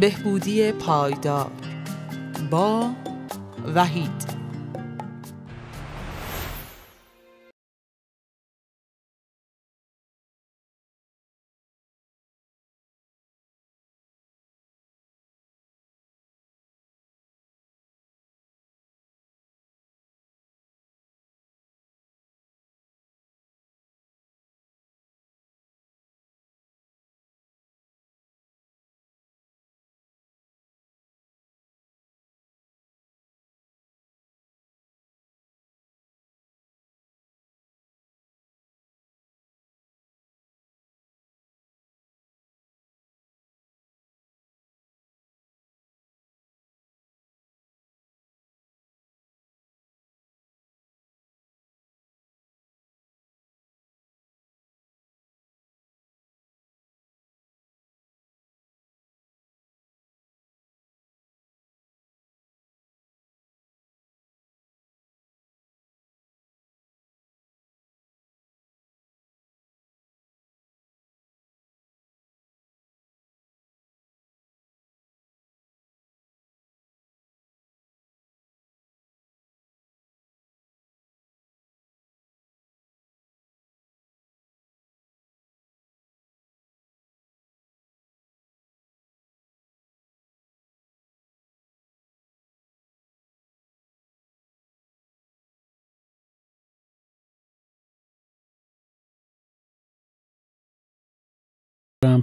بهبودی پایدار با وحید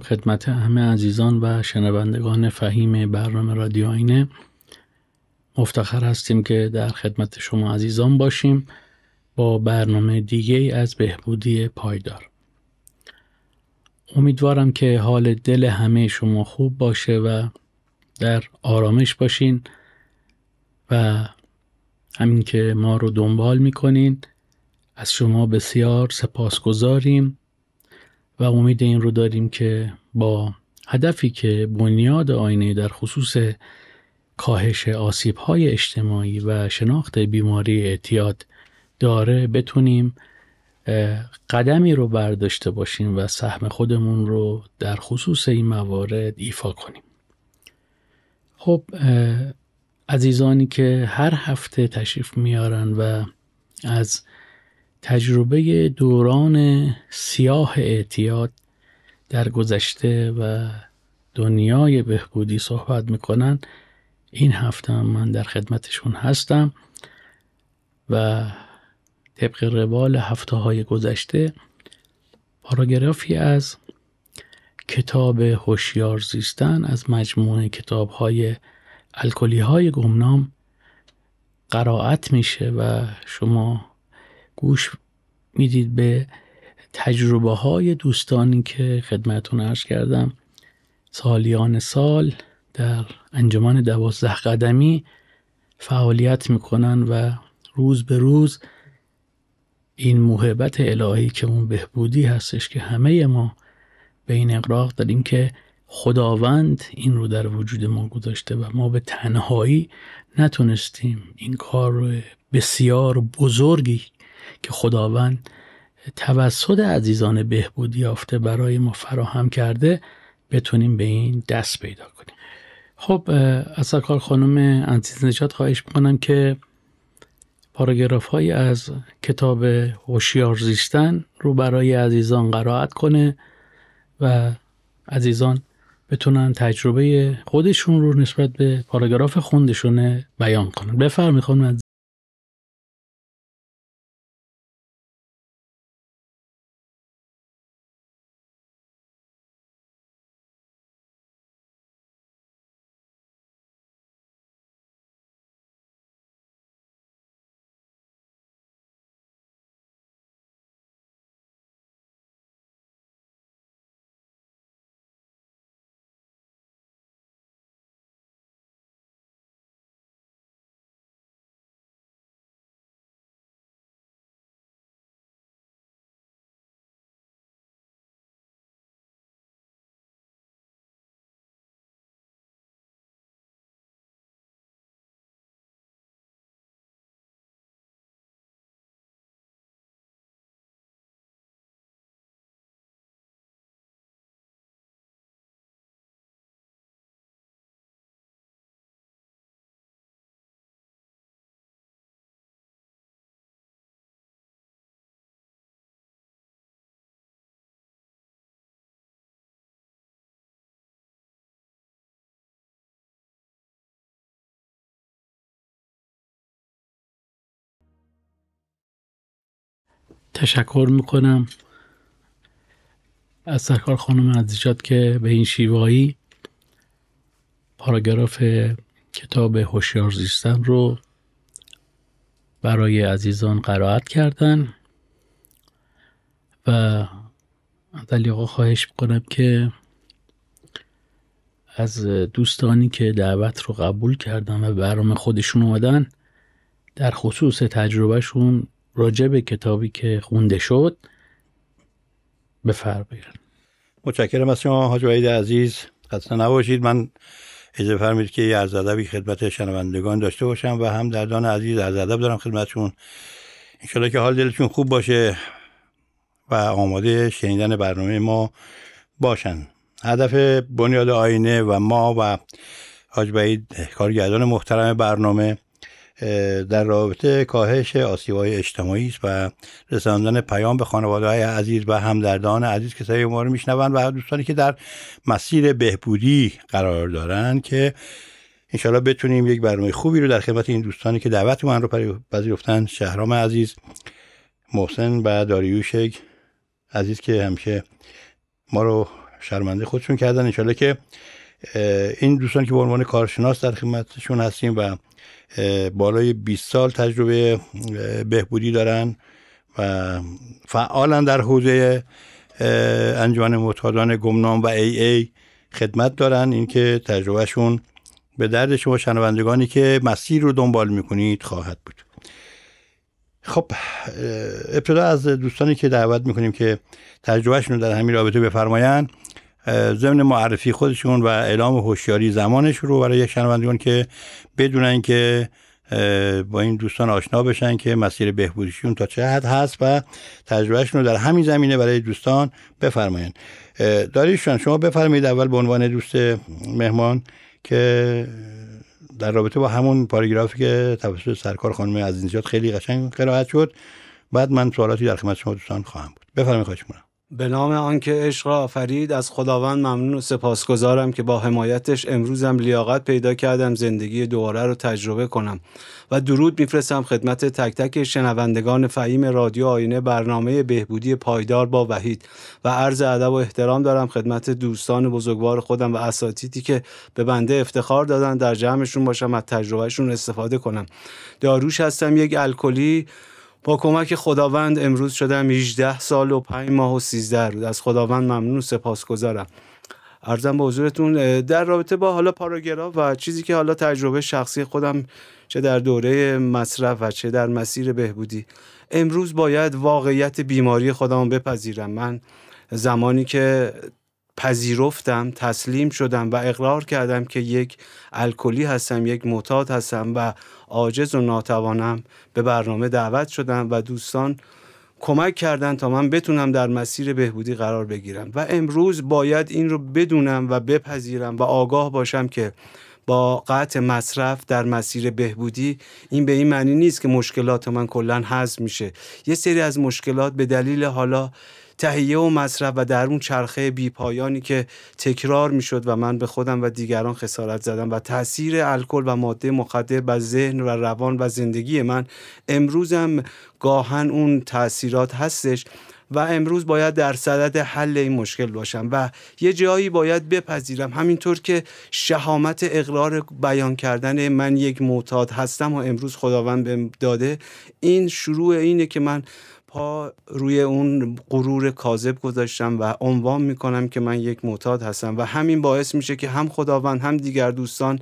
خدمت همه عزیزان و شنوندگان فهیم برنامه رادیو آینه مفتخر هستیم که در خدمت شما عزیزان باشیم با برنامه دیگه از بهبودی پایدار امیدوارم که حال دل همه شما خوب باشه و در آرامش باشین و همین که ما رو دنبال میکنین از شما بسیار سپاسگزاریم و امید این رو داریم که با هدفی که بنیاد آینه در خصوص کاهش آسیب های اجتماعی و شناخت بیماری اعتیاد داره بتونیم قدمی رو برداشته باشیم و سهم خودمون رو در خصوص این موارد ایفا کنیم خب عزیزانی که هر هفته تشریف میارن و از تجربه دوران سیاه اعتیاد در گذشته و دنیای بهبودی صحبت میکنن این هفته من در خدمتشون هستم و طبق روال هفته های گذشته پاراگرافی از کتاب هوشیار زیستن از مجموعه کتاب های های گمنام قرائت میشه و شما گوش میدید به تجربه های دوستانی که خدمتون عرض کردم سالیان سال در انجمن دوازده قدمی فعالیت میکنن و روز به روز این محبت الهی که اون بهبودی هستش که همه ما به این اقراق داریم که خداوند این رو در وجود ما گذاشته و ما به تنهایی نتونستیم این کار بسیار بزرگی که خداوند توسط عزیزان بهبودی یافته برای ما فراهم کرده بتونیم به این دست پیدا کنیم خب از کار خانم انسیز نجات خواهش میکنم که پاراگراف هایی از کتاب هوشیار زیستن رو برای عزیزان قرائت کنه و عزیزان بتونن تجربه خودشون رو نسبت به پاراگراف خوندشونه بیان کنن بفرمی خانم تشکر میکنم از سرکار خانم عزیزاد که به این شیوایی پاراگراف کتاب هوشیار زیستن رو برای عزیزان قرائت کردن و دلیل اقا خواهش میکنم که از دوستانی که دعوت رو قبول کردن و برام خودشون اومدن در خصوص تجربهشون راجع به کتابی که خونده شد بفرمایید متشکرم از شما حاج عزیز خسته نباشید من اجازه فرمید که یه عرض خدمت شنوندگان داشته باشم و هم دردان عزیز عرض دارم خدمتشون انشالله که حال دلشون خوب باشه و آماده شنیدن برنامه ما باشن هدف بنیاد آینه و ما و حاج بعید کارگردان محترم برنامه در رابطه کاهش آسیب اجتماعی است و رساندن پیام به خانواده های عزیز و همدردان عزیز کسایی ما رو میشنوند و دوستانی که در مسیر بهبودی قرار دارند که انشالله بتونیم یک برنامه خوبی رو در خدمت این دوستانی که دعوت من رو پذیرفتن شهرام عزیز محسن و داریوش عزیز که همیشه ما رو شرمنده خودشون کردن انشالله که این دوستان که به عنوان کارشناس در خدمتشون هستیم و بالای 20 سال تجربه بهبودی دارن و فعالن در حوزه انجمن معتادان گمنام و ای ای خدمت دارن اینکه تجربهشون به درد شما شنوندگانی که مسیر رو دنبال میکنید خواهد بود خب ابتدا از دوستانی که دعوت میکنیم که تجربهشون رو در همین رابطه بفرمایند ضمن معرفی خودشون و اعلام هوشیاری زمانش رو برای شنوندگان که بدونن که با این دوستان آشنا بشن که مسیر بهبودیشون تا چه حد هست و تجربهشون رو در همین زمینه برای دوستان بفرماین داریشون شما بفرمایید اول به عنوان دوست مهمان که در رابطه با همون پاراگرافی که توسط سرکار خانم از خیلی قشنگ قرائت شد بعد من سوالاتی در خدمت شما دوستان خواهم بود بفرمایید خواهش می‌کنم به نام آنکه عشق را آفرید از خداوند ممنون و سپاسگزارم که با حمایتش امروزم لیاقت پیدا کردم زندگی دوباره رو تجربه کنم و درود میفرستم خدمت تک تک شنوندگان فهیم رادیو آینه برنامه بهبودی پایدار با وحید و عرض ادب و احترام دارم خدمت دوستان بزرگوار خودم و اساتیدی که به بنده افتخار دادن در جمعشون باشم از تجربهشون استفاده کنم داروش هستم یک الکلی با کمک خداوند امروز شدم 18 سال و 5 ماه و 13 روز از خداوند ممنون سپاسگزارم ارزم به حضورتون در رابطه با حالا پاراگراف و چیزی که حالا تجربه شخصی خودم چه در دوره مصرف و چه در مسیر بهبودی امروز باید واقعیت بیماری خودم بپذیرم من زمانی که پذیرفتم تسلیم شدم و اقرار کردم که یک الکلی هستم یک معتاد هستم و عاجز و ناتوانم به برنامه دعوت شدم و دوستان کمک کردن تا من بتونم در مسیر بهبودی قرار بگیرم و امروز باید این رو بدونم و بپذیرم و آگاه باشم که با قطع مصرف در مسیر بهبودی این به این معنی نیست که مشکلات من کلا حذف میشه یه سری از مشکلات به دلیل حالا تهیه و مصرف و در اون چرخه بیپایانی که تکرار میشد و من به خودم و دیگران خسارت زدم و تاثیر الکل و ماده مخدر بر ذهن و روان و زندگی من امروزم گاهن اون تاثیرات هستش و امروز باید در صدد حل این مشکل باشم و یه جایی باید بپذیرم همینطور که شهامت اقرار بیان کردن من یک معتاد هستم و امروز خداوند به داده این شروع اینه که من روی اون غرور کاذب گذاشتم و عنوان میکنم که من یک معتاد هستم و همین باعث میشه که هم خداوند هم دیگر دوستان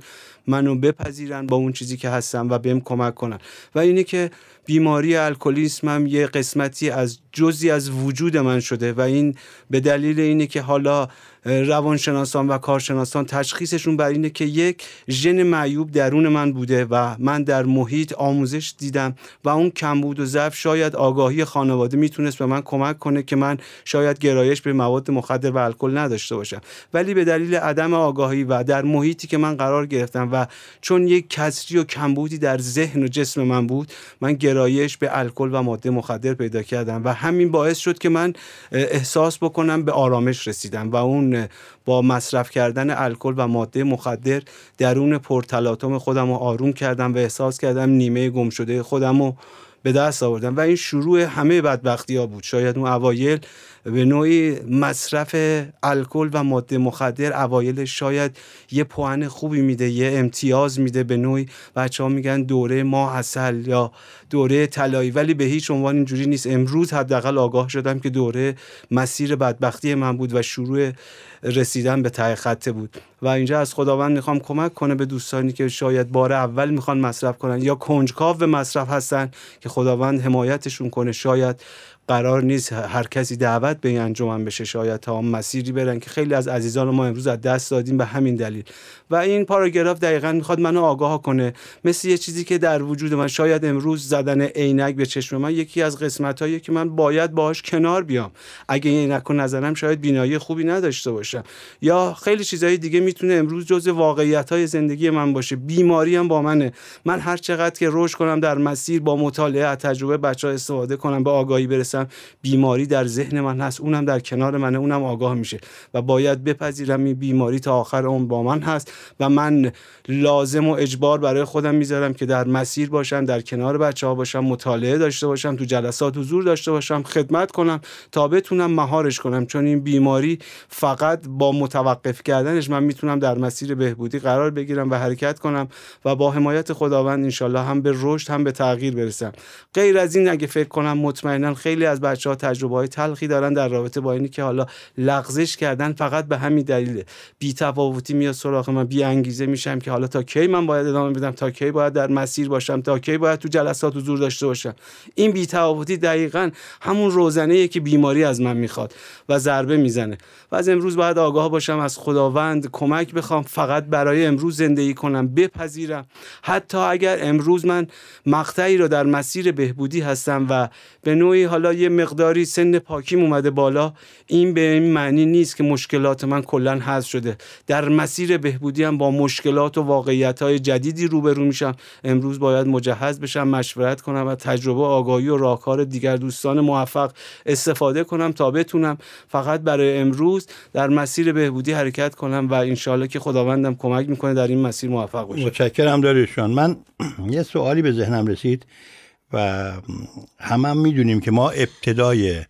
منو بپذیرن با اون چیزی که هستم و بهم کمک کنن و اینه که بیماری الکلیسم یه قسمتی از جزی از وجود من شده و این به دلیل اینه که حالا روانشناسان و کارشناسان تشخیصشون بر اینه که یک ژن معیوب درون من بوده و من در محیط آموزش دیدم و اون کمبود و ضعف شاید آگاهی خانواده میتونست به من کمک کنه که من شاید گرایش به مواد مخدر و الکل نداشته باشم ولی به دلیل عدم آگاهی و در محیطی که من قرار گرفتم و چون یک کسری و کمبودی در ذهن و جسم من بود من گرایش به الکل و ماده مخدر پیدا کردم و همین باعث شد که من احساس بکنم به آرامش رسیدم و اون با مصرف کردن الکل و ماده مخدر درون پرتلاتوم خودم رو آروم کردم و احساس کردم نیمه گم شده خودم رو به دست آوردم و این شروع همه بدبختی ها بود شاید اون اوایل به نوعی مصرف الکل و ماده مخدر اوایل شاید یه پوهن خوبی میده یه امتیاز میده به نوعی بچه ها میگن دوره ما اصل یا دوره طلایی ولی به هیچ عنوان اینجوری نیست امروز حداقل آگاه شدم که دوره مسیر بدبختی من بود و شروع رسیدن به ته خطه بود و اینجا از خداوند میخوام کمک کنه به دوستانی که شاید بار اول میخوان مصرف کنن یا کنجکاو به مصرف هستن که خداوند حمایتشون کنه شاید قرار نیست هر کسی دعوت به این انجمن بشه شاید تا مسیری برن که خیلی از عزیزان ما امروز از دست دادیم به همین دلیل و این پاراگراف دقیقا میخواد منو آگاه کنه مثل یه چیزی که در وجود من شاید امروز زدن عینک به چشم من یکی از قسمت هایی که من باید باهاش کنار بیام اگه این عینک نظرم شاید بینایی خوبی نداشته باشم یا خیلی چیزهای دیگه میتونه امروز جز واقعیت های زندگی من باشه بیماری هم با منه من هر چقدر که روش کنم در مسیر با مطالعه تجربه بچه ها استفاده کنم به آگاهی برسم بیماری در ذهن من هست اونم در کنار منه اونم آگاه میشه و باید بپذیرم این بیماری تا آخر اون با من هست و من لازم و اجبار برای خودم میذارم که در مسیر باشم در کنار بچه ها باشم مطالعه داشته باشم تو جلسات حضور داشته باشم خدمت کنم تا بتونم مهارش کنم چون این بیماری فقط با متوقف کردنش من میتونم در مسیر بهبودی قرار بگیرم و حرکت کنم و با حمایت خداوند انشالله هم به رشد هم به تغییر برسم غیر از این اگه فکر کنم مطمئنا خیلی از بچه ها تجربه های تلخی دارن در رابطه با اینی که حالا لغزش کردن فقط به همین دلیله بی تفاوتی میاد سراغ من بی انگیزه میشم که حالا تا کی من باید ادامه بدم تا کی باید در مسیر باشم تا کی باید تو جلسات حضور داشته باشم این بی تفاوتی دقیقا همون روزنه که بیماری از من میخواد و ضربه میزنه و از امروز باید آگاه باشم از خداوند کمک بخوام فقط برای امروز زندگی کنم بپذیرم حتی اگر امروز من مقطعی رو در مسیر بهبودی هستم و به نوعی حالا یه مقداری سن پاکیم اومده بالا این به این معنی نیست که مشکلات من کلا حذف شده در مسیر بهبودی با مشکلات و واقعیت های جدیدی روبرو میشم امروز باید مجهز بشم مشورت کنم و تجربه آگاهی و راهکار دیگر دوستان موفق استفاده کنم تا بتونم فقط برای امروز در مسیر بهبودی حرکت کنم و انشالله که خداوندم کمک میکنه در این مسیر موفق باشم متشکرم داریشان من یه سوالی به ذهنم رسید و همم میدونیم که ما ابتدای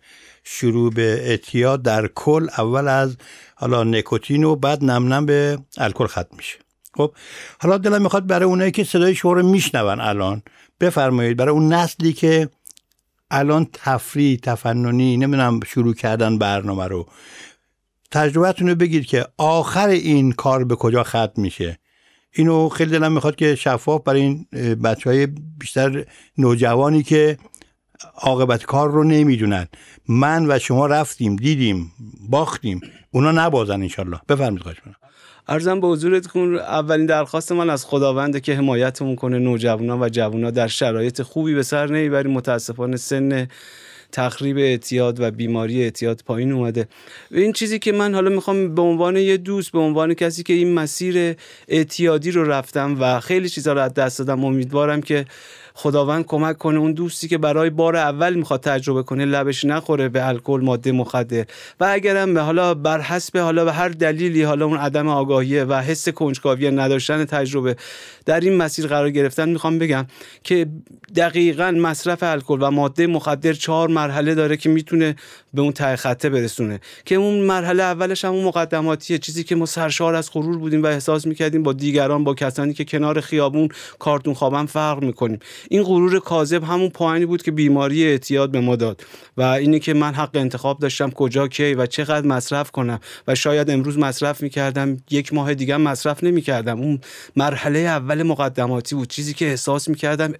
شروع به اعتیاد در کل اول از حالا نیکوتین و بعد نم به الکل ختم میشه خب حالا دلم میخواد برای اونایی که صدای شما رو میشنون الان بفرمایید برای اون نسلی که الان تفریح تفننی نمیدونم شروع کردن برنامه رو تجربتون رو بگید که آخر این کار به کجا ختم میشه اینو خیلی دلم میخواد که شفاف برای این بچه های بیشتر نوجوانی که عاقبت کار رو نمیدونن من و شما رفتیم دیدیم باختیم اونا نبازن انشالله بفرمید خواهش ارزم به کن اولین درخواست من از خداونده که حمایتمون کنه نوجوانا و جوانا در شرایط خوبی به سر نمیبریم متاسفانه سن تخریب اعتیاد و بیماری اعتیاد پایین اومده این چیزی که من حالا میخوام به عنوان یه دوست به عنوان کسی که این مسیر اعتیادی رو رفتم و خیلی چیزها رو از دست دادم امیدوارم که خداوند کمک کنه اون دوستی که برای بار اول میخواد تجربه کنه لبش نخوره به الکل ماده مخدر و اگرم به حالا بر حسب حالا به هر دلیلی حالا اون عدم آگاهیه و حس کنجکاوی نداشتن تجربه در این مسیر قرار گرفتن میخوام بگم که دقیقا مصرف الکل و ماده مخدر چهار مرحله داره که میتونه به اون ته خطه برسونه که اون مرحله اولش هم اون مقدماتیه چیزی که ما سرشار از غرور بودیم و احساس میکردیم با دیگران با کسانی که کنار خیابون کارتون خوابن فرق میکنیم این غرور کاذب همون پایینی بود که بیماری اعتیاد به ما داد و اینی که من حق انتخاب داشتم کجا کی و چقدر مصرف کنم و شاید امروز مصرف میکردم یک ماه دیگه مصرف نمیکردم اون مرحله اول مقدماتی بود چیزی که احساس میکردم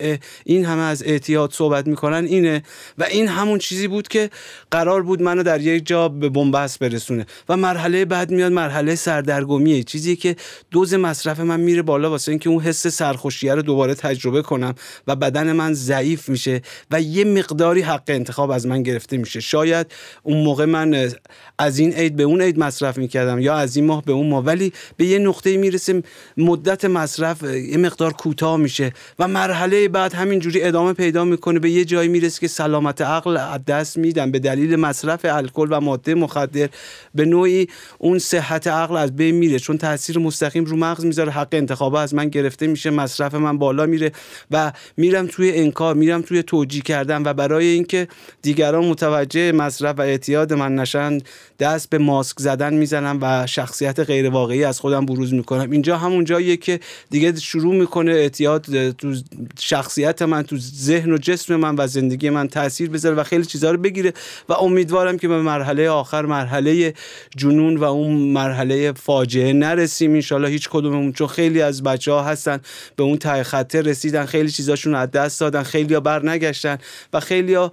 این همه از اعتیاد صحبت میکنن اینه و این همون چیزی بود که قرار بود منو در یک جا به بنبست برسونه و مرحله بعد میاد مرحله سردرگمیه چیزی که دوز مصرف من میره بالا واسه اینکه اون حس سرخوشیه رو دوباره تجربه کنم و بدن من ضعیف میشه و یه مقداری حق انتخاب از من گرفته میشه شاید اون موقع من از این عید به اون عید مصرف میکردم یا از این ماه به اون ماه ولی به یه نقطه میرسه مدت مصرف یه مقدار کوتاه میشه و مرحله بعد همینجوری ادامه پیدا میکنه به یه جایی میرسه که سلامت عقل از دست میدن به دلیل مصرف الکل و ماده مخدر به نوعی اون صحت عقل از بین میره چون تاثیر مستقیم رو مغز میذاره حق انتخاب از من گرفته میشه مصرف من بالا میره و میرم توی انکار میرم توی توجیه کردن و برای اینکه دیگران متوجه مصرف و اعتیاد من نشن دست به ماسک زدن میزنم و شخصیت غیر واقعی از خودم بروز میکنم اینجا همون جاییه که دیگه شروع میکنه اعتیاد تو شخصیت من تو ذهن و جسم من و زندگی من تاثیر بذاره و خیلی چیزها رو بگیره و امیدوارم که به مرحله آخر مرحله جنون و اون مرحله فاجعه نرسیم ان هیچ کدوممون چون خیلی از بچه هستن به اون ته خطه رسیدن خیلی چیزاشون از دست دادن خیلیا بر نگشتن و خیلیا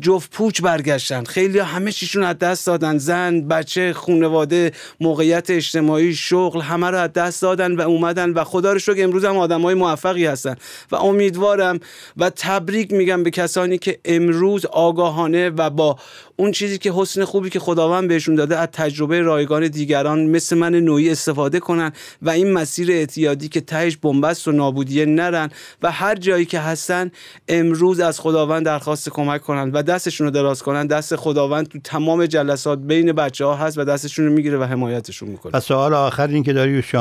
جفت پوچ برگشتن خیلیا همه چیشون از دست دادن زن بچه خونواده موقعیت اجتماعی شغل همه رو از دست دادن و اومدن و خدا رو شکر امروز هم های موفقی هستن و امیدوارم و تبریک میگم به کسانی که امروز آگاهانه و با اون چیزی که حسن خوبی که خداوند بهشون داده از تجربه رایگان دیگران مثل من نوعی استفاده کنن و این مسیر اعتیادی که تهش بنبست و نابودیه نرن و هر جایی که هستن امروز از خداوند درخواست کمک کنند و دستشون رو دراز کنن دست خداوند تو تمام جلسات بین بچه ها هست و دستشون رو میگیره و حمایتشون میکنه و سوال آخر این که داریوش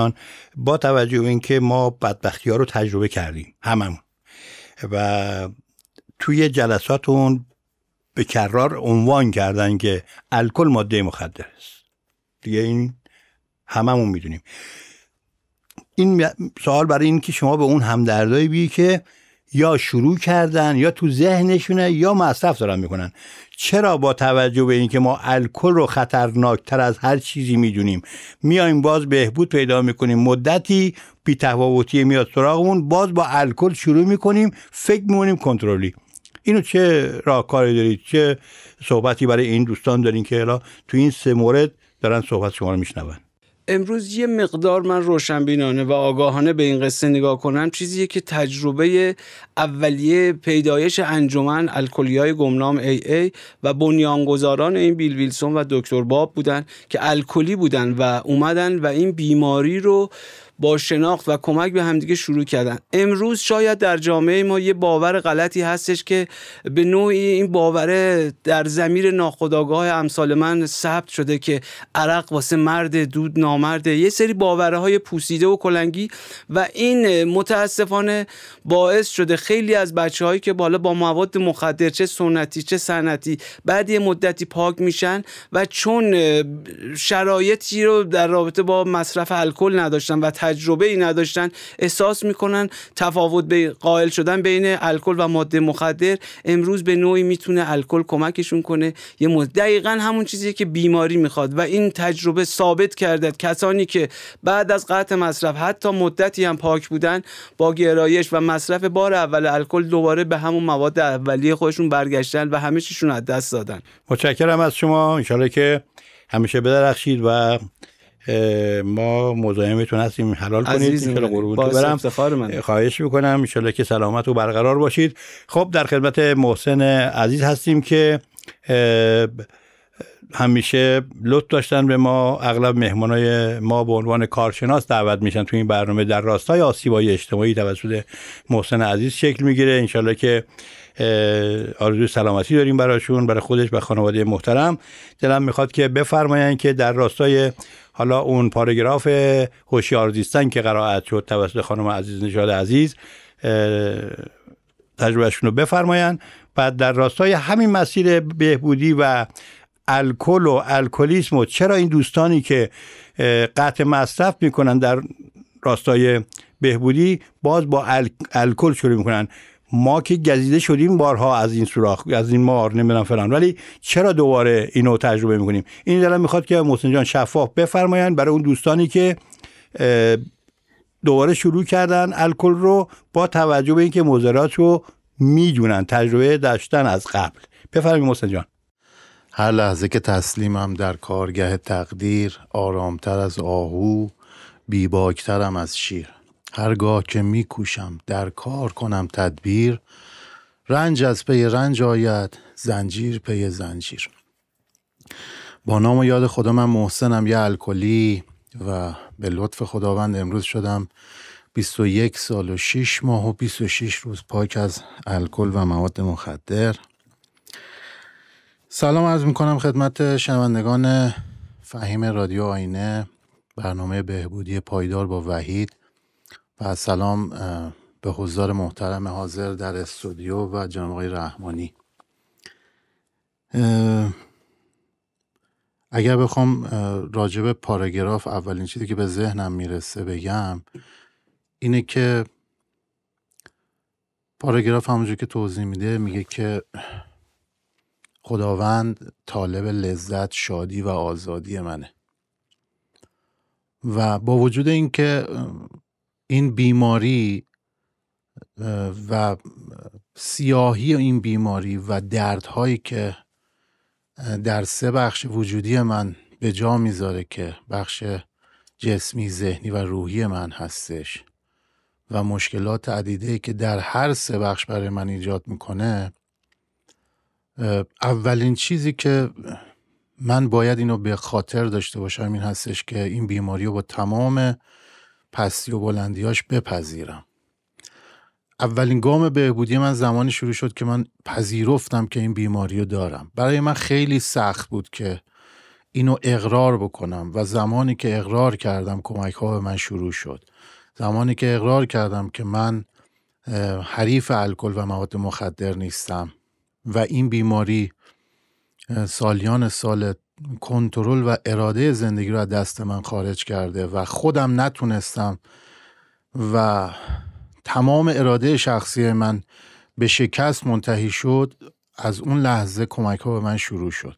با توجه به اینکه ما بدبختی ها رو تجربه کردیم هممون و توی جلساتون به کرار عنوان کردن که الکل ماده مخدر است دیگه این هممون میدونیم این سوال برای این که شما به اون همدردایی بی که یا شروع کردن یا تو ذهنشونه یا مصرف دارن میکنن چرا با توجه به اینکه ما الکل رو خطرناکتر از هر چیزی میدونیم میایم باز بهبود پیدا میکنیم مدتی بی تفاوتی میاد سراغمون باز با الکل شروع میکنیم فکر میمونیم کنترلی اینو چه راهکاری دارید چه صحبتی برای این دوستان دارین که حالا تو این سه مورد دارن صحبت شما رو میشنون امروز یه مقدار من روشنبینانه و آگاهانه به این قصه نگاه کنم چیزیه که تجربه اولیه پیدایش انجمن الکلیای گمنام ای ای و بنیانگذاران این بیل ویلسون و دکتر باب بودن که الکلی بودن و اومدن و این بیماری رو با شناخت و کمک به همدیگه شروع کردن امروز شاید در جامعه ما یه باور غلطی هستش که به نوعی این باور در زمیر ناخودآگاه امثال من ثبت شده که عرق واسه مرد دود نامرده یه سری باوره های پوسیده و کلنگی و این متاسفانه باعث شده خیلی از بچه هایی که بالا با مواد مخدر چه سنتی چه سنتی بعد یه مدتی پاک میشن و چون شرایطی رو در رابطه با مصرف الکل نداشتن و تجربه ای نداشتن احساس میکنن تفاوت به قائل شدن بین الکل و ماده مخدر امروز به نوعی میتونه الکل کمکشون کنه یه مد... دقیقا همون چیزیه که بیماری میخواد و این تجربه ثابت کرده کسانی که بعد از قطع مصرف حتی مدتی هم پاک بودن با گرایش و مصرف بار اول الکل دوباره به همون مواد اولیه خودشون برگشتن و همه چیشون از دست دادن متشکرم از شما انشالله که همیشه بدرخشید و ما مزاحمتون هستیم حلال کنید من. خواهش میکنم ان که سلامت و برقرار باشید خب در خدمت محسن عزیز هستیم که همیشه لطف داشتن به ما اغلب مهمانای ما به عنوان کارشناس دعوت میشن تو این برنامه در راستای آسیبای اجتماعی توسط محسن عزیز شکل میگیره انشالله که آرزو سلامتی داریم براشون برای خودش و خانواده محترم دلم میخواد که بفرمایند که در راستای حالا اون پاراگراف هوشیار زیستن که قرائت شد توسط خانم عزیز نشاد عزیز تجربهشون رو بفرمایند بعد در راستای همین مسیر بهبودی و الکل و الکلیسم و چرا این دوستانی که قطع مصرف میکنن در راستای بهبودی باز با الکل شروع میکنن ما که گزیده شدیم بارها از این سوراخ از این مار نمیدونم فلان ولی چرا دوباره اینو تجربه میکنیم این دلم میخواد که محسن جان شفاف بفرمایند برای اون دوستانی که دوباره شروع کردن الکل رو با توجه به اینکه مضرات رو میدونن تجربه داشتن از قبل بفرمایید محسن جان هر لحظه که تسلیمم در کارگه تقدیر آرامتر از آهو بیباکترم از شیر هرگاه که میکوشم در کار کنم تدبیر رنج از پی رنج آید زنجیر پی زنجیر با نام و یاد خدا من محسنم یه الکلی و به لطف خداوند امروز شدم 21 سال و 6 ماه و 26 روز پاک از الکل و مواد مخدر سلام عرض میکنم خدمت شنوندگان فهیم رادیو آینه برنامه بهبودی پایدار با وحید و سلام به حضار محترم حاضر در استودیو و جناب آقای رحمانی اگر بخوام راجب پاراگراف اولین چیزی که به ذهنم میرسه بگم اینه که پاراگراف همونجور که توضیح میده میگه که خداوند طالب لذت شادی و آزادی منه و با وجود اینکه این بیماری و سیاهی این بیماری و دردهایی که در سه بخش وجودی من به جا میذاره که بخش جسمی، ذهنی و روحی من هستش و مشکلات عدیده که در هر سه بخش برای من ایجاد میکنه اولین چیزی که من باید اینو به خاطر داشته باشم این هستش که این بیماری رو با تمام پستی و بلندیاش بپذیرم اولین گام بهبودی من زمانی شروع شد که من پذیرفتم که این بیماری رو دارم برای من خیلی سخت بود که اینو اقرار بکنم و زمانی که اقرار کردم کمک ها به من شروع شد زمانی که اقرار کردم که من حریف الکل و مواد مخدر نیستم و این بیماری سالیان سال کنترل و اراده زندگی رو از دست من خارج کرده و خودم نتونستم و تمام اراده شخصی من به شکست منتهی شد از اون لحظه کمک ها به من شروع شد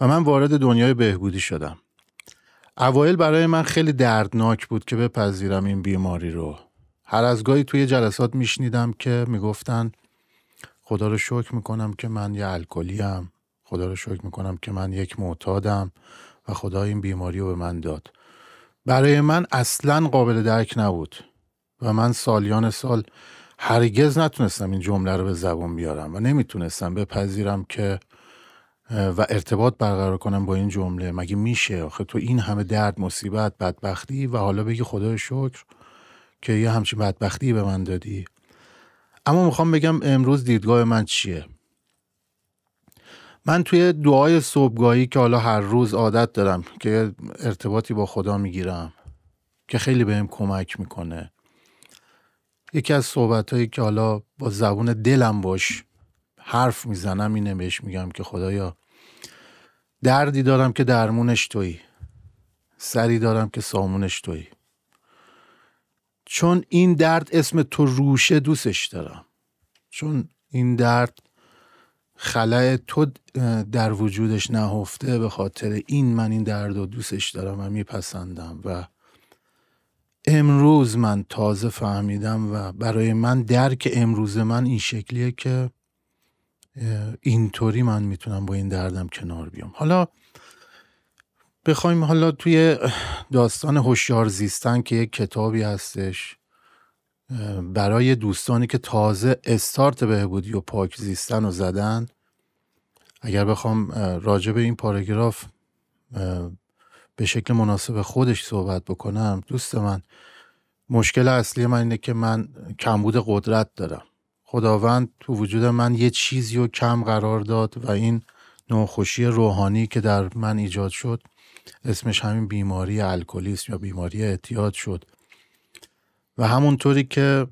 و من وارد دنیای بهبودی شدم اوایل برای من خیلی دردناک بود که بپذیرم این بیماری رو هر از گاهی توی جلسات میشنیدم که میگفتن خدا رو شکر میکنم که من یه الکلی هم خدا رو شکر میکنم که من یک معتادم و خدا این بیماری رو به من داد برای من اصلا قابل درک نبود و من سالیان سال هرگز نتونستم این جمله رو به زبون بیارم و نمیتونستم بپذیرم که و ارتباط برقرار کنم با این جمله مگه میشه آخه تو این همه درد مصیبت بدبختی و حالا بگی خدا شکر که یه همچین بدبختی به من دادی اما میخوام بگم امروز دیدگاه من چیه من توی دعای صبحگاهی که حالا هر روز عادت دارم که ارتباطی با خدا میگیرم که خیلی بهم کمک میکنه یکی از صحبت که حالا با زبون دلم باش حرف میزنم اینه بهش میگم که خدایا دردی دارم که درمونش توی سری دارم که سامونش توی چون این درد اسم تو روشه دوستش دارم چون این درد خلع تو در وجودش نهفته به خاطر این من این درد و دوستش دارم و میپسندم و امروز من تازه فهمیدم و برای من درک امروز من این شکلیه که اینطوری من میتونم با این دردم کنار بیام حالا بخوایم حالا توی داستان هوشیار زیستن که یک کتابی هستش برای دوستانی که تازه استارت بهبودی و پاک زیستن و زدن اگر بخوام راجع به این پاراگراف به شکل مناسب خودش صحبت بکنم دوست من مشکل اصلی من اینه که من کمبود قدرت دارم خداوند تو وجود من یه چیزی رو کم قرار داد و این نوخوشی روحانی که در من ایجاد شد اسمش همین بیماری الکلیسم یا بیماری اعتیاد شد و همونطوری که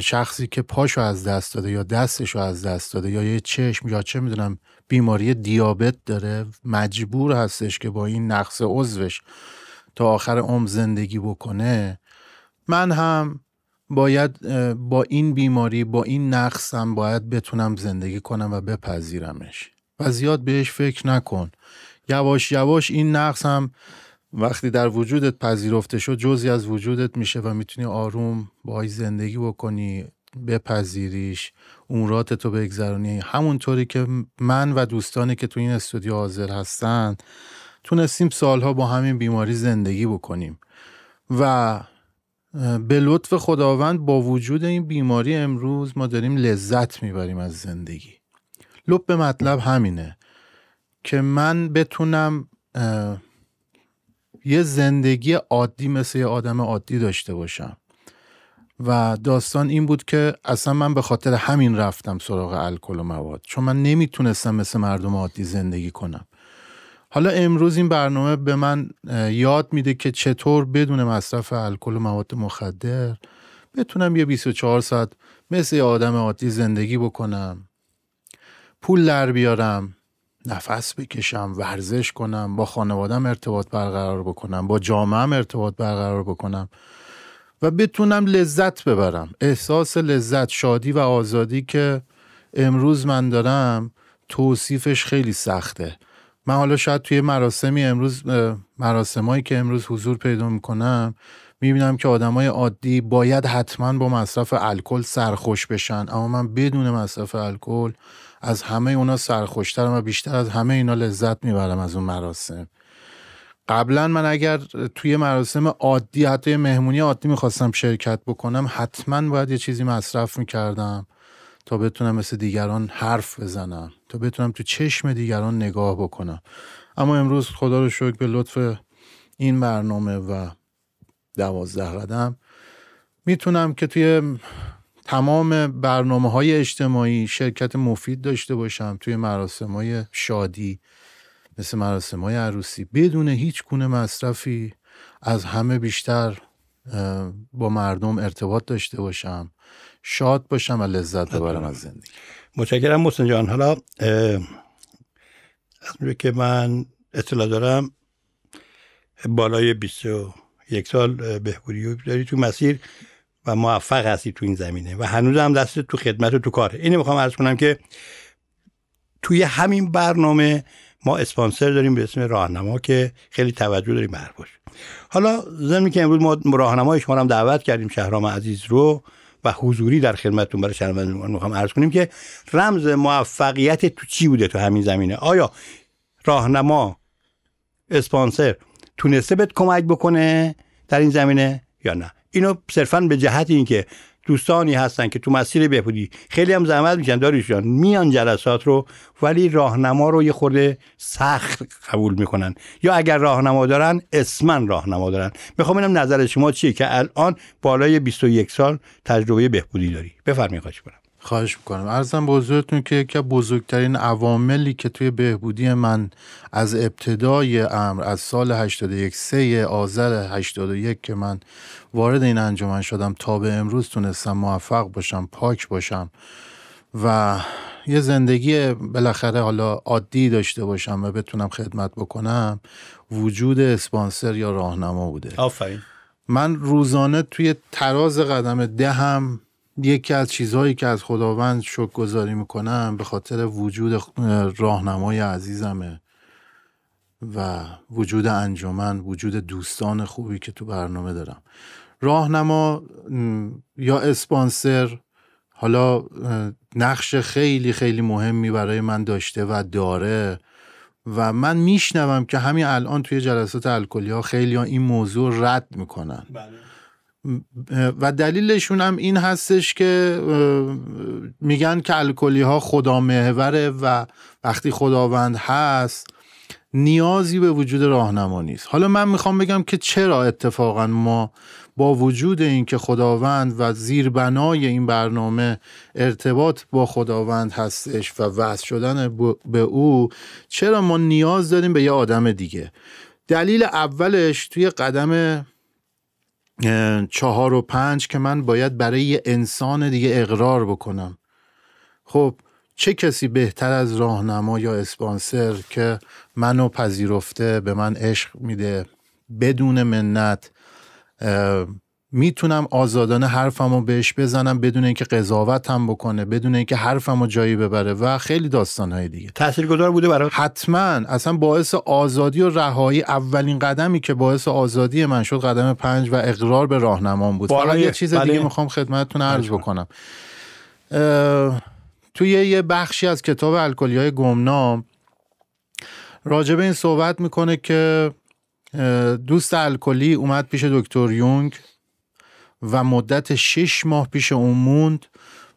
شخصی که پاشو از دست داده یا دستشو از دست داده یا یه چشم یا چه میدونم بیماری دیابت داره مجبور هستش که با این نقص عضوش تا آخر عمر زندگی بکنه من هم باید با این بیماری با این نقصم باید بتونم زندگی کنم و بپذیرمش و زیاد بهش فکر نکن یواش یواش این نقصم، وقتی در وجودت پذیرفته شد جزی از وجودت میشه و میتونی آروم باهاش زندگی بکنی بپذیریش امورات تو بگذرانی همونطوری که من و دوستانی که تو این استودیو حاضر هستن تونستیم سالها با همین بیماری زندگی بکنیم و به لطف خداوند با وجود این بیماری امروز ما داریم لذت میبریم از زندگی لب به مطلب همینه که من بتونم یه زندگی عادی مثل یه آدم عادی داشته باشم و داستان این بود که اصلا من به خاطر همین رفتم سراغ الکل و مواد چون من نمیتونستم مثل مردم عادی زندگی کنم حالا امروز این برنامه به من یاد میده که چطور بدون مصرف الکل و مواد مخدر بتونم یه 24 ساعت مثل یه آدم عادی زندگی بکنم پول در بیارم نفس بکشم ورزش کنم با خانوادم ارتباط برقرار بکنم با جامعه ارتباط برقرار بکنم و بتونم لذت ببرم احساس لذت شادی و آزادی که امروز من دارم توصیفش خیلی سخته من حالا شاید توی مراسمی امروز مراسمایی که امروز حضور پیدا میکنم میبینم که آدمای عادی باید حتما با مصرف الکل سرخوش بشن اما من بدون مصرف الکل از همه اونا سرخوشترم و بیشتر از همه اینا لذت میبرم از اون مراسم قبلا من اگر توی مراسم عادی حتی مهمونی عادی میخواستم شرکت بکنم حتما باید یه چیزی مصرف میکردم تا بتونم مثل دیگران حرف بزنم تا بتونم تو چشم دیگران نگاه بکنم اما امروز خدا رو شکر به لطف این برنامه و دوازده قدم میتونم که توی تمام برنامه های اجتماعی شرکت مفید داشته باشم توی مراسم های شادی مثل مراسم های عروسی بدون هیچ گونه مصرفی از همه بیشتر با مردم ارتباط داشته باشم شاد باشم و لذت خب. ببرم از زندگی متشکرم محسن جان حالا از که من اطلاع دارم بالای 21 سال بهبودی داری تو مسیر و موفق هستی تو این زمینه و هنوز هم دست تو خدمت و تو کاره اینو میخوام عرض کنم که توی همین برنامه ما اسپانسر داریم به اسم راهنما که خیلی توجه داریم باشه حالا زمین که امروز ما راهنمای شما هم دعوت کردیم شهرام عزیز رو و حضوری در خدمتتون برای شنوندگان میخوام عرض کنیم که رمز موفقیت تو چی بوده تو همین زمینه آیا راهنما اسپانسر تونسته بهت کمک بکنه در این زمینه یا نه اینو صرفا به جهت اینکه دوستانی هستن که تو مسیر بهبودی خیلی هم زحمت میکشن داریشان میان جلسات رو ولی راهنما رو یه خورده سخت قبول میکنن یا اگر راهنما دارن اسما راهنما دارن میخوام اینم نظر شما چیه که الان بالای 21 سال تجربه بهبودی داری بفرمایید خواهش کنم خواهش میکنم ارزم به حضورتون که یکی بزرگترین عواملی که توی بهبودی من از ابتدای امر از سال 81 سه آذر 81 که من وارد این انجمن شدم تا به امروز تونستم موفق باشم پاک باشم و یه زندگی بالاخره حالا عادی داشته باشم و بتونم خدمت بکنم وجود اسپانسر یا راهنما بوده آفرین من روزانه توی تراز قدم دهم ده یکی از چیزهایی که از خداوند شکر گذاری میکنم به خاطر وجود راهنمای عزیزمه و وجود انجمن وجود دوستان خوبی که تو برنامه دارم راهنما یا اسپانسر حالا نقش خیلی خیلی مهمی برای من داشته و داره و من میشنوم که همین الان توی جلسات الکلی ها خیلی ها این موضوع رد میکنن بله. و دلیلشون هم این هستش که میگن که الکلی ها خدا محوره و وقتی خداوند هست نیازی به وجود راهنما نیست حالا من میخوام بگم که چرا اتفاقا ما با وجود این که خداوند و زیربنای این برنامه ارتباط با خداوند هستش و وصل شدن به او چرا ما نیاز داریم به یه آدم دیگه دلیل اولش توی قدم چهار و پنج که من باید برای یه انسان دیگه اقرار بکنم خب چه کسی بهتر از راهنما یا اسپانسر که منو پذیرفته به من عشق میده بدون منت میتونم آزادانه حرفمو بهش بزنم بدون اینکه قضاوت هم بکنه بدون اینکه حرفمو جایی ببره و خیلی داستانهای دیگه تاثیرگذار بوده برای حتما اصلا باعث آزادی و رهایی اولین قدمی که باعث آزادی من شد قدم پنج و اقرار به راهنمام بود حالا یه چیز دیگه بله. میخوام خدمتتون عرض بله. بکنم توی یه بخشی از کتاب الکلی های گمنام راجب این صحبت میکنه که دوست الکلی اومد پیش دکتر یونگ و مدت شش ماه پیش اون موند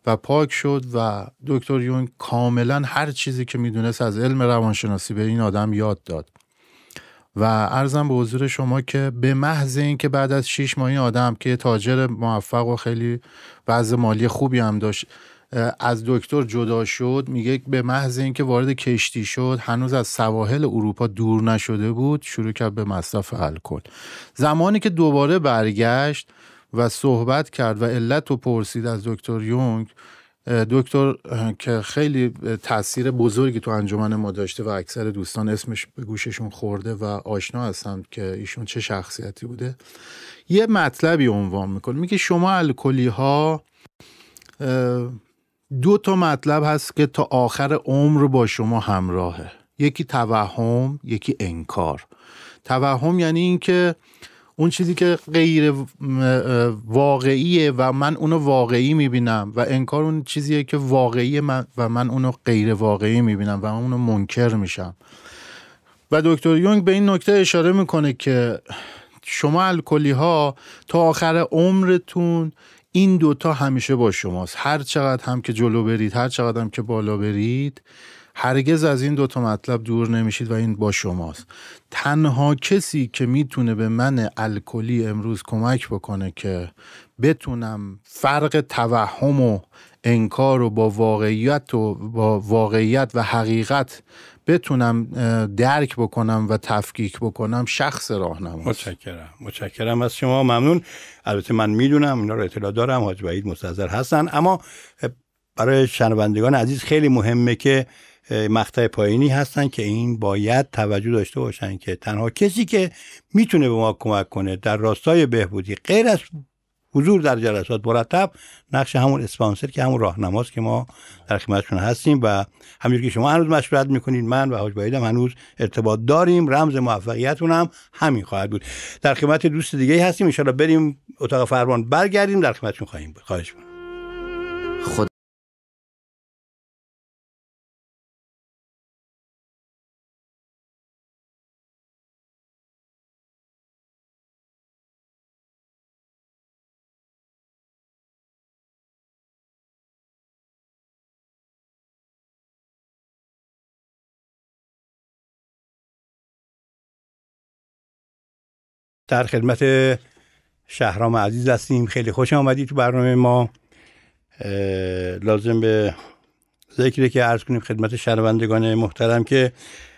و پاک شد و دکتر یون کاملا هر چیزی که میدونست از علم روانشناسی به این آدم یاد داد و ارزم به حضور شما که به محض اینکه بعد از شش ماه این آدم که تاجر موفق و خیلی وضع مالی خوبی هم داشت از دکتر جدا شد میگه به محض اینکه وارد کشتی شد هنوز از سواحل اروپا دور نشده بود شروع کرد به مصرف الکل زمانی که دوباره برگشت و صحبت کرد و علت رو پرسید از دکتر یونگ دکتر که خیلی تاثیر بزرگی تو انجمن ما داشته و اکثر دوستان اسمش به گوششون خورده و آشنا هستند که ایشون چه شخصیتی بوده یه مطلبی عنوان میکنه میگه شما الکلی ها دو تا مطلب هست که تا آخر عمر با شما همراهه یکی توهم یکی انکار توهم یعنی اینکه اون چیزی که غیر واقعیه و من اونو واقعی میبینم و انکار اون چیزیه که واقعی من و من اونو غیر واقعی میبینم و اونو منکر میشم و دکتر یونگ به این نکته اشاره میکنه که شما الکلی ها تا آخر عمرتون این دوتا همیشه با شماست هر چقدر هم که جلو برید هر چقدر هم که بالا برید هرگز از این دوتا مطلب دور نمیشید و این با شماست تنها کسی که میتونه به من الکلی امروز کمک بکنه که بتونم فرق توهم و انکار و با واقعیت و با واقعیت و حقیقت بتونم درک بکنم و تفکیک بکنم شخص راهنما متشکرم متشکرم از شما ممنون البته من میدونم اینا رو اطلاع دارم حاج وحید مستظر هستن اما برای شنوندگان عزیز خیلی مهمه که مقطع پایینی هستن که این باید توجه داشته باشن که تنها کسی که میتونه به ما کمک کنه در راستای بهبودی غیر از حضور در جلسات مرتب نقش همون اسپانسر که همون راهنماست که ما در خدمتشون هستیم و همینجور که شما هنوز مشورت میکنید من و حاج هم هنوز ارتباط داریم رمز موفقیتون هم همین خواهد بود در خدمت دوست دیگه هستیم ان بریم اتاق فرمان برگردیم در خدمتشون خواهیم بود خواهش در خدمت شهرام عزیز هستیم خیلی خوش آمدید تو برنامه ما لازم به ذکره که عرض کنیم خدمت شنوندگان محترم که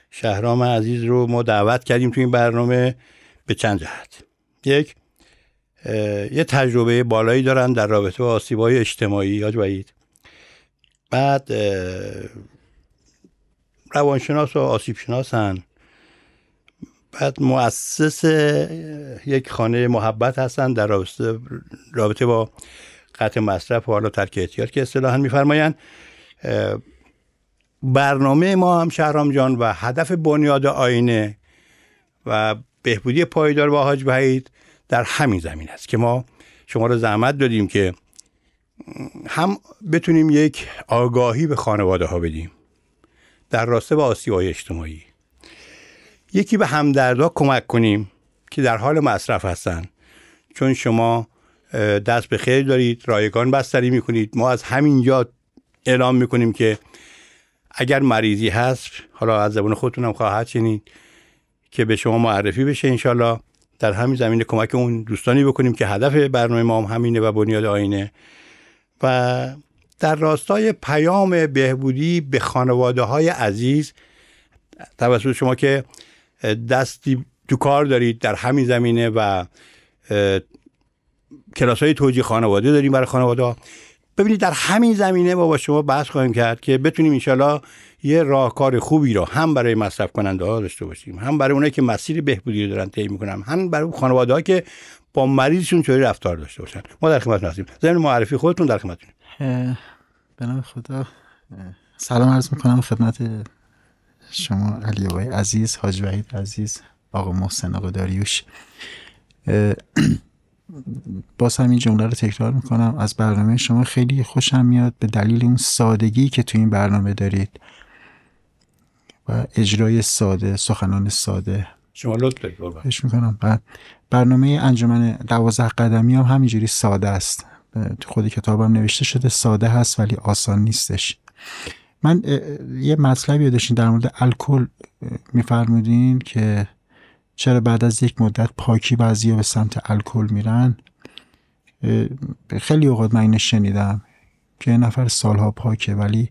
شهرام عزیز رو ما دعوت کردیم تو این برنامه به چند جهت یک یه تجربه بالایی دارن در رابطه با آسیبای اجتماعی یاد وحید بعد روانشناس و آسیب شناسن بعد مؤسس یک خانه محبت هستن در رابطه, با قطع مصرف و حالا ترک احتیاط که اصطلاحا میفرمایند برنامه ما هم شهرام جان و هدف بنیاد آینه و بهبودی پایدار با حاج بعید در همین زمین است که ما شما رو زحمت دادیم که هم بتونیم یک آگاهی به خانواده ها بدیم در راسته با آسیب اجتماعی یکی به همدردا کمک کنیم که در حال مصرف هستن چون شما دست به خیر دارید رایگان بستری میکنید ما از همین جا اعلام میکنیم که اگر مریضی هست حالا از زبان خودتونم خواهد شنید که به شما معرفی بشه انشالله در همین زمینه کمک اون دوستانی بکنیم که هدف برنامه ما هم همینه و بنیاد آینه و در راستای پیام بهبودی به خانواده های عزیز توسط شما که دستی تو کار دارید در همین زمینه و کلاس های توجیه خانواده داریم برای خانواده ها ببینید در همین زمینه ما با شما بحث خواهیم کرد که بتونیم انشالله یه راهکار خوبی رو هم برای مصرف کننده ها داشته باشیم هم برای اونایی که مسیر بهبودی رو دارن طی میکنن هم برای خانواده ها که با مریضشون چطوری رفتار داشته باشن ما در خدمتتون هستیم زمین معرفی خودتون در خدمتتونیم به خدا سلام عرض میکنم خدمت شما علی بای عزیز حاج وحید عزیز آقا محسن آقا داریوش باز این جمله رو تکرار میکنم از برنامه شما خیلی خوشم میاد به دلیل اون سادگی که تو این برنامه دارید و اجرای ساده سخنان ساده شما لطف دارید میکنم بعد برنامه انجمن دوازده قدمی هم همینجوری ساده است تو خود کتابم نوشته شده ساده هست ولی آسان نیستش من یه مطلبی داشتین در مورد الکل میفرمودین که چرا بعد از یک مدت پاکی بعضی به سمت الکل میرن خیلی اوقات من اینو شنیدم که یه نفر سالها پاکه ولی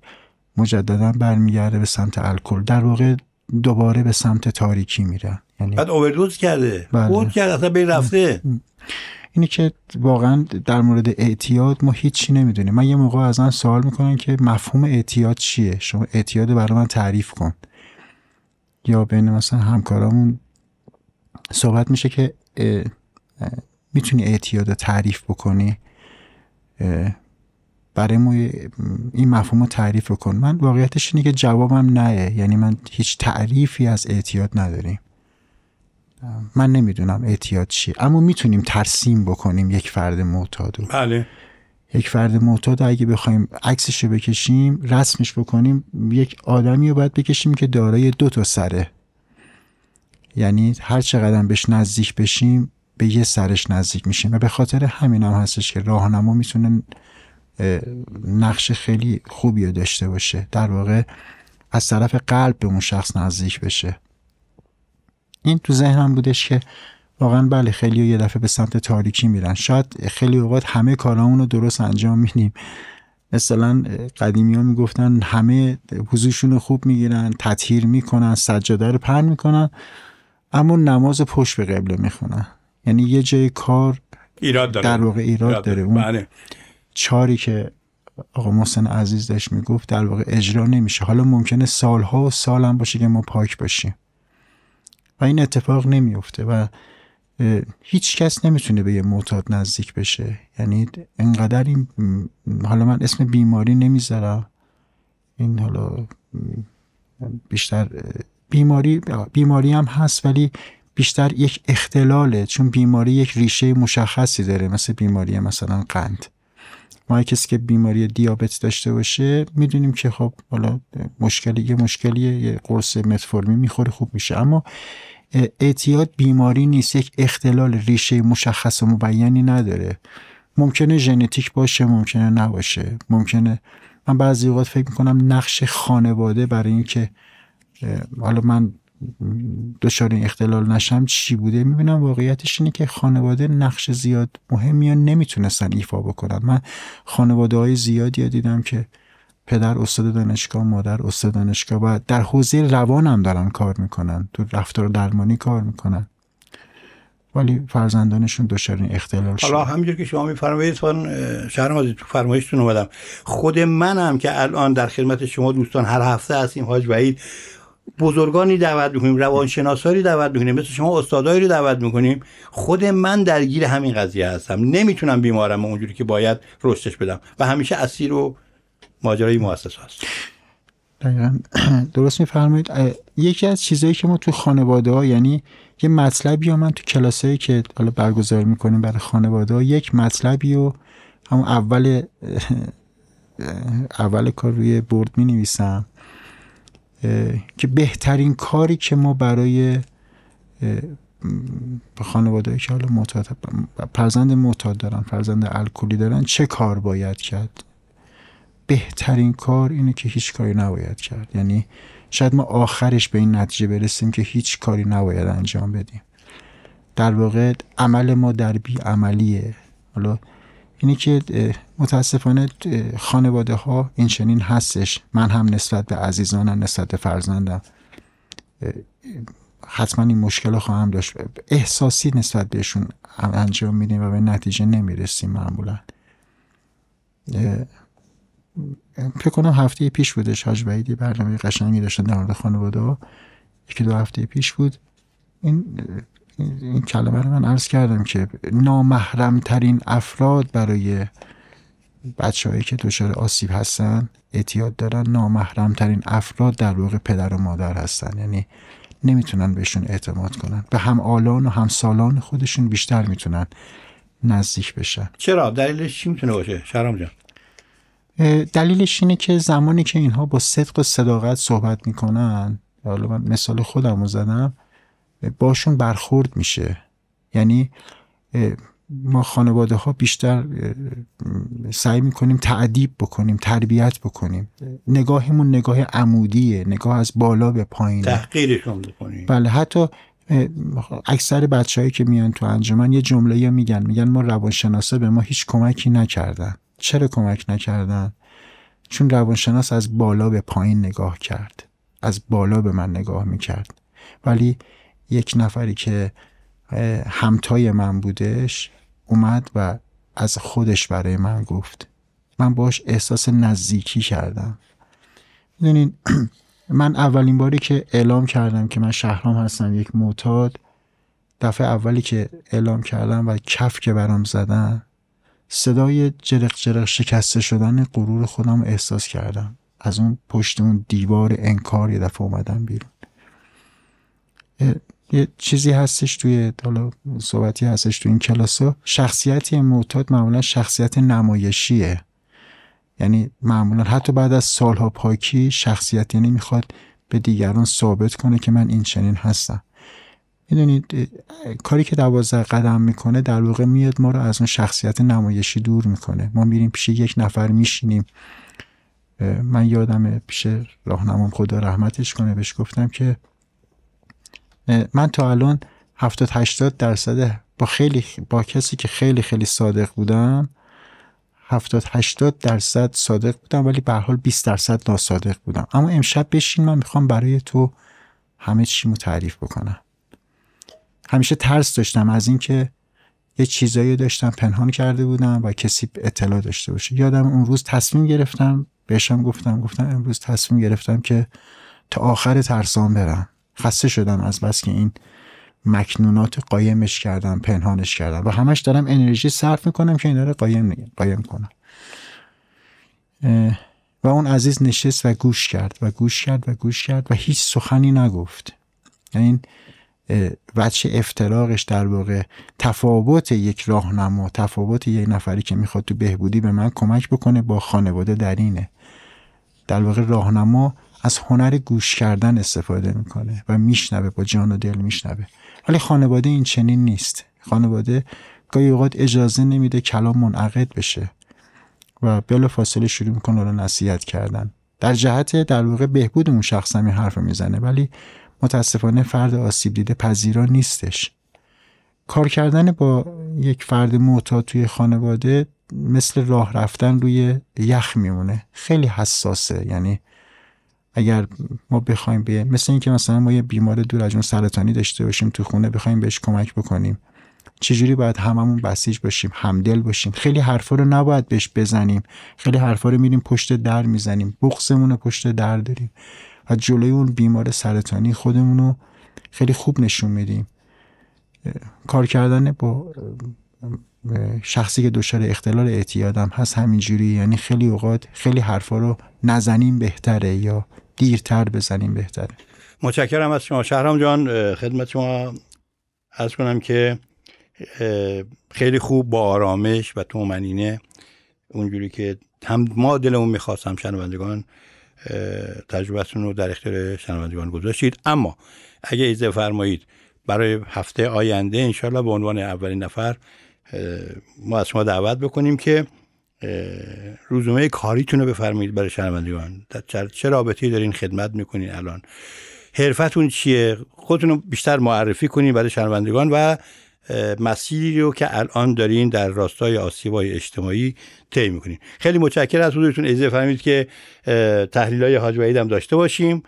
مجددا برمیگرده به سمت الکل در واقع دوباره به سمت تاریکی میرن یعنی بعد اووردوز کرده بود بله. کرده اصلا به رفته اینه که واقعا در مورد اعتیاد ما هیچی نمیدونیم من یه موقع از من سوال میکنم که مفهوم اعتیاد چیه شما اعتیاد برای من تعریف کن یا بین مثلا همکارامون صحبت میشه که میتونی اعتیاد رو تعریف بکنی برای ما این مفهوم رو تعریف کن من واقعیتش اینه که جوابم نه یعنی من هیچ تعریفی از اعتیاد نداریم من نمیدونم اعتیاد چیه اما میتونیم ترسیم بکنیم یک فرد معتاد بله یک فرد معتاد اگه بخوایم عکسش رو بکشیم رسمش بکنیم یک آدمی رو باید بکشیم که دارای دو تا سره یعنی هر چقدر بهش نزدیک بشیم به یه سرش نزدیک میشیم و به خاطر همین هم هستش که راهنما میتونه نقش خیلی خوبی رو داشته باشه در واقع از طرف قلب به اون شخص نزدیک بشه این تو ذهنم بودش که واقعا بله خیلی یه دفعه به سمت تاریکی میرن شاید خیلی اوقات همه کارامون رو درست انجام میدیم مثلا قدیمی ها میگفتن همه حضورشون رو خوب میگیرن تطهیر میکنن سجاده رو پهن میکنن اما نماز پشت به قبله میخونن یعنی یه جای کار ایراد داره. در واقع ایراد, داره, داره. اون بله. چاری که آقا محسن عزیز داشت میگفت در واقع اجرا نمیشه حالا ممکنه سالها و سالم باشه که ما پاک باشیم و این اتفاق نمیفته و هیچ کس نمیتونه به یه معتاد نزدیک بشه یعنی انقدر این حالا من اسم بیماری نمیذارم این حالا بیشتر بیماری بیماری هم هست ولی بیشتر یک اختلاله چون بیماری یک ریشه مشخصی داره مثل بیماری مثلا قند ما کسی که بیماری دیابت داشته باشه میدونیم که خب حالا مشکلی یه مشکلیه یه قرص متفرمی میخوره خوب میشه اما اعتیاد بیماری نیست یک اختلال ریشه مشخص و مبینی نداره ممکنه ژنتیک باشه ممکنه نباشه ممکنه من بعضی اوقات فکر میکنم نقش خانواده برای اینکه حالا من دچار این اختلال نشم چی بوده میبینم واقعیتش اینه که خانواده نقش زیاد مهمی نمیتونستن ایفا بکنن من خانواده های زیادی ها دیدم که پدر استاد دانشگاه مادر استاد دانشگاه و در حوزه روان هم دارن کار میکنن تو رفتار درمانی کار میکنن ولی فرزندانشون دچار این اختلال شد حالا همینجور که شما میفرمایید شهرم تو فرمایشتون اومدم خود منم که الان در خدمت شما دوستان هر هفته هستیم حاج وحید بزرگانی دعوت میکنیم روانشناساری دعوت میکنیم مثل شما استادایی رو دعوت میکنیم خود من درگیر همین قضیه هستم نمیتونم بیمارم اونجوری که باید رشدش بدم و همیشه اسیر و ماجرای مؤسسه هست دقیقا درست میفرمایید یکی از چیزهایی که ما تو خانواده ها یعنی یه مطلبی یا من تو کلاسایی که حالا برگزار میکنیم برای خانواده ها یک مطلبی و همون اول اول کار روی برد می نویسم که بهترین کاری که ما برای خانواده که حالا معتاد فرزند معتاد دارن فرزند الکلی دارن چه کار باید کرد بهترین کار اینه که هیچ کاری نباید کرد یعنی شاید ما آخرش به این نتیجه برسیم که هیچ کاری نباید انجام بدیم در واقع عمل ما در عملیه حالا اینی که متاسفانه خانواده ها این چنین هستش من هم نسبت به عزیزانم نسبت به فرزندم حتما این مشکل رو خواهم داشت احساسی نسبت بهشون انجام میدیم و به نتیجه نمیرسیم معمولا فکر کنم هفته پیش بودش حاج بعیدی برنامه قشنگی داشتن در مورد خانواده ها یکی دو هفته پیش بود این این کلمه رو من عرض کردم که نامحرم ترین افراد برای بچههایی که دچار آسیب هستن اعتیاد دارن نامحرم ترین افراد در واقع پدر و مادر هستن یعنی نمیتونن بهشون اعتماد کنن به هم آلان و هم سالان خودشون بیشتر میتونن نزدیک بشن چرا دلیلش چی میتونه باشه شرام جان دلیلش اینه که زمانی که اینها با صدق و صداقت صحبت میکنن حالا من مثال خودم رو زدم باشون برخورد میشه یعنی ما خانواده ها بیشتر سعی میکنیم تعدیب بکنیم تربیت بکنیم نگاهمون نگاه عمودیه نگاه از بالا به پایین تحقیرشون بکنیم بله حتی اکثر بچههایی که میان تو انجمن یه جمله میگن میگن ما روانشناسا به ما هیچ کمکی نکردن چرا کمک نکردن چون روانشناس از بالا به پایین نگاه کرد از بالا به من نگاه میکرد ولی یک نفری که همتای من بودش اومد و از خودش برای من گفت من باش احساس نزدیکی کردم میدونین من اولین باری که اعلام کردم که من شهرام هستم یک معتاد دفعه اولی که اعلام کردم و کف که برام زدن صدای جرق جرق شکسته شدن غرور خودم احساس کردم از اون پشت اون دیوار انکار یه دفعه اومدم بیرون یه چیزی هستش توی حالا صحبتی هستش تو این ها شخصیتی معتاد معمولا شخصیت نمایشیه یعنی معمولا حتی بعد از سالها پاکی شخصیت یعنی میخواد به دیگران ثابت کنه که من این چنین هستم میدونید کاری که دوازده قدم میکنه در واقع میاد ما رو از اون شخصیت نمایشی دور میکنه ما میریم پیش یک نفر میشینیم من یادم پیش راهنمام خدا رحمتش کنه بهش گفتم که من تا الان 70 80 درصد با خیلی با کسی که خیلی خیلی صادق بودم 70 80 درصد صادق بودم ولی به حال 20 درصد ناصادق بودم اما امشب بشین من میخوام برای تو همه چیمو تعریف بکنم همیشه ترس داشتم از اینکه یه چیزایی داشتم پنهان کرده بودم و کسی اطلاع داشته باشه یادم اون روز تصمیم گرفتم بهشم گفتم گفتم امروز تصمیم گرفتم که تا آخر ترسان برم خسته شدم از بس که این مکنونات قایمش کردم پنهانش کردم و همش دارم انرژی صرف میکنم که این رو قایم, قایم کنم و اون عزیز نشست و گوش کرد و گوش کرد و گوش کرد و هیچ سخنی نگفت یعنی، این وچه افتراقش در واقع تفاوت یک راهنما تفاوت یک نفری که میخواد تو بهبودی به من کمک بکنه با خانواده در اینه در واقع راهنما از هنر گوش کردن استفاده میکنه و میشنوه با جان و دل میشنوه ولی خانواده این چنین نیست خانواده گاهی اوقات اجازه نمیده کلام منعقد بشه و بلا فاصله شروع میکنه رو نصیحت کردن در جهت در واقع بهبود اون شخص هم حرف میزنه ولی متاسفانه فرد آسیب دیده پذیرا نیستش کار کردن با یک فرد معتاد توی خانواده مثل راه رفتن روی یخ میمونه خیلی حساسه یعنی اگر ما بخوایم به مثل اینکه مثلا ما یه بیمار دور از اون سرطانی داشته باشیم تو خونه بخوایم بهش کمک بکنیم چجوری باید هممون بسیج باشیم همدل باشیم خیلی حرفا رو نباید بهش بزنیم خیلی حرفا رو میریم پشت در میزنیم بغزمون رو پشت در داریم و جلوی اون بیمار سرطانی خودمون رو خیلی خوب نشون میدیم کار کردن با شخصی که دچار اختلال اعتیادم هست همینجوری یعنی خیلی اوقات خیلی حرفا رو نزنیم بهتره یا دیرتر بزنیم بهتره متشکرم از شما شهرام جان خدمت شما از کنم که خیلی خوب با آرامش و تومنینه اونجوری که هم ما دلمون میخواستم شنوندگان تجربتون رو در اختیار شنوندگان گذاشتید اما اگه ایزه فرمایید برای هفته آینده انشالله به عنوان اولین نفر ما از شما دعوت بکنیم که روزنامه کاریتون رو بفرمایید برای شنوندگان چه رابطی دارین خدمت میکنین الان حرفتون چیه خودتون رو بیشتر معرفی کنین برای شنوندگان و مسیری رو که الان دارین در راستای آسیبای اجتماعی طی میکنین خیلی متشکر از حضورتون اجازه فرمید که تحلیل های حاج هم داشته باشیم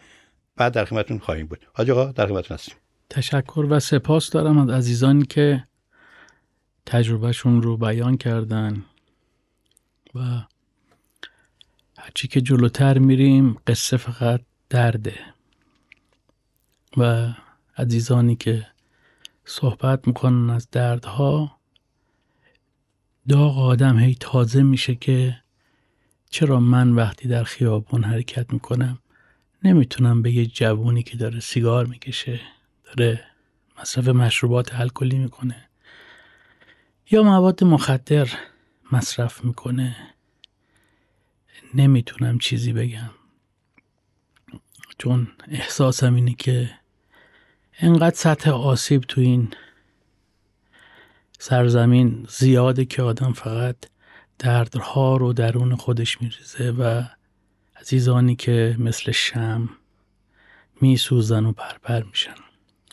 بعد در خواهیم بود حاج آقا در هستیم تشکر و سپاس دارم از عزیزانی که تجربهشون رو بیان کردن و هرچی که جلوتر میریم قصه فقط درده و عزیزانی که صحبت میکنن از دردها داغ آدم هی تازه میشه که چرا من وقتی در خیابون حرکت میکنم نمیتونم به یه جوونی که داره سیگار میکشه داره مصرف مشروبات الکلی میکنه یا مواد مخدر مصرف میکنه نمیتونم چیزی بگم چون احساسم اینه که انقدر سطح آسیب تو این سرزمین زیاده که آدم فقط دردها رو درون خودش میریزه و عزیزانی که مثل شم میسوزن و پرپر میشن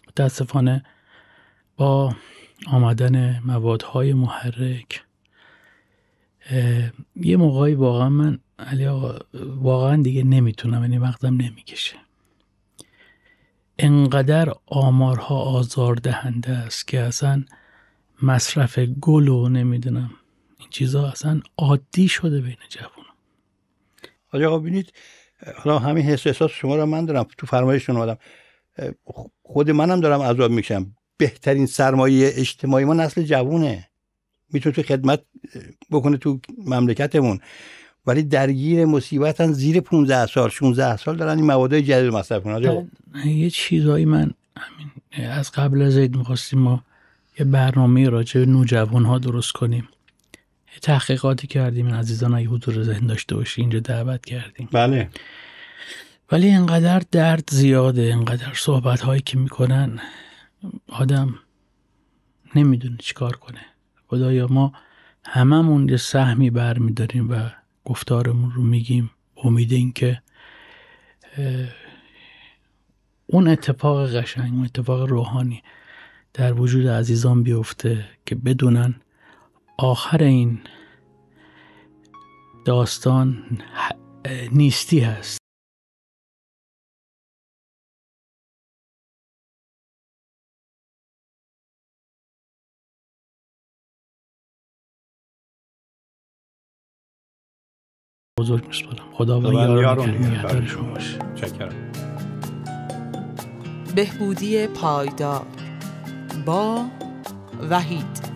متاسفانه با آمدن موادهای محرک یه موقعی واقعا من علی آقا واقعا دیگه نمیتونم یعنی وقتم نمیکشه انقدر آمارها آزار دهنده است که اصلا مصرف گل و نمیدونم این چیزا اصلا عادی شده بین جوان آقا ببینید حالا همین حس احساس شما رو من دارم تو فرمایشتون اومدم خود منم دارم عذاب میشم بهترین سرمایه اجتماعی ما نسل جوونه میتونه تو خدمت بکنه تو مملکتمون ولی درگیر مصیبتن زیر 15 سال 16 سال دارن این مواد جدید مصرف کنن خب، یه چیزایی من همین از قبل از عید میخواستیم ما یه برنامه راجع به نوجوان ها درست کنیم تحقیقاتی کردیم این عزیزان اگه حضور ذهن داشته باشی اینجا دعوت کردیم بله ولی اینقدر درد زیاده اینقدر صحبت هایی که میکنن آدم نمیدونه چیکار کنه خدایا ما هممون یه سهمی برمیداریم و گفتارمون رو میگیم امید که اون اتفاق قشنگ اون اتفاق روحانی در وجود عزیزان بیفته که بدونن آخر این داستان نیستی هست بزرگ میسپارم خدا و بله، یاران نگهدار شما باشه بهبودی پایدار با وحید